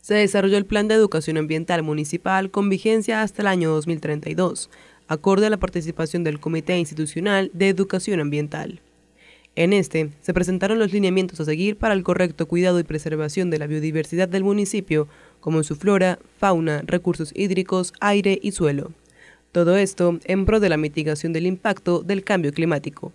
se desarrolló el Plan de Educación Ambiental Municipal con vigencia hasta el año 2032, acorde a la participación del Comité Institucional de Educación Ambiental. En este, se presentaron los lineamientos a seguir para el correcto cuidado y preservación de la biodiversidad del municipio, como en su flora, fauna, recursos hídricos, aire y suelo. Todo esto en pro de la mitigación del impacto del cambio climático.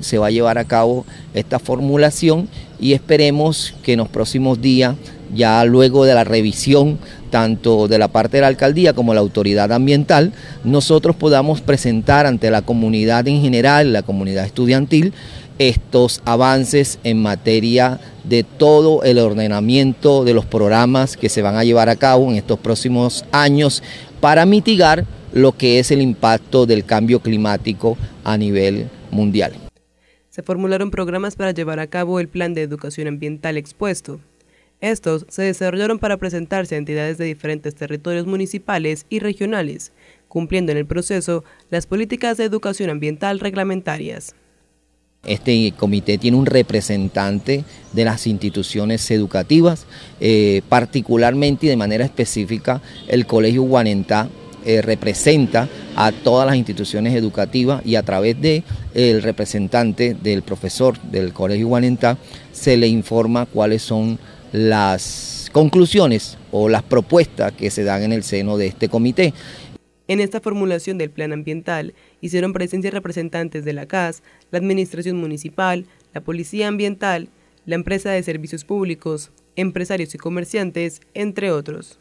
Se va a llevar a cabo esta formulación y esperemos que en los próximos días ya luego de la revisión tanto de la parte de la alcaldía como la autoridad ambiental, nosotros podamos presentar ante la comunidad en general, la comunidad estudiantil, estos avances en materia de todo el ordenamiento de los programas que se van a llevar a cabo en estos próximos años para mitigar lo que es el impacto del cambio climático a nivel mundial. Se formularon programas para llevar a cabo el plan de educación ambiental expuesto, estos se desarrollaron para presentarse a entidades de diferentes territorios municipales y regionales, cumpliendo en el proceso las políticas de educación ambiental reglamentarias. Este comité tiene un representante de las instituciones educativas, eh, particularmente y de manera específica el Colegio Guanentá eh, representa a todas las instituciones educativas y a través de representante del profesor del Colegio Guanentá se le informa cuáles son las conclusiones o las propuestas que se dan en el seno de este comité. En esta formulación del plan ambiental hicieron presencia representantes de la CAS, la Administración Municipal, la Policía Ambiental, la Empresa de Servicios Públicos, empresarios y comerciantes, entre otros.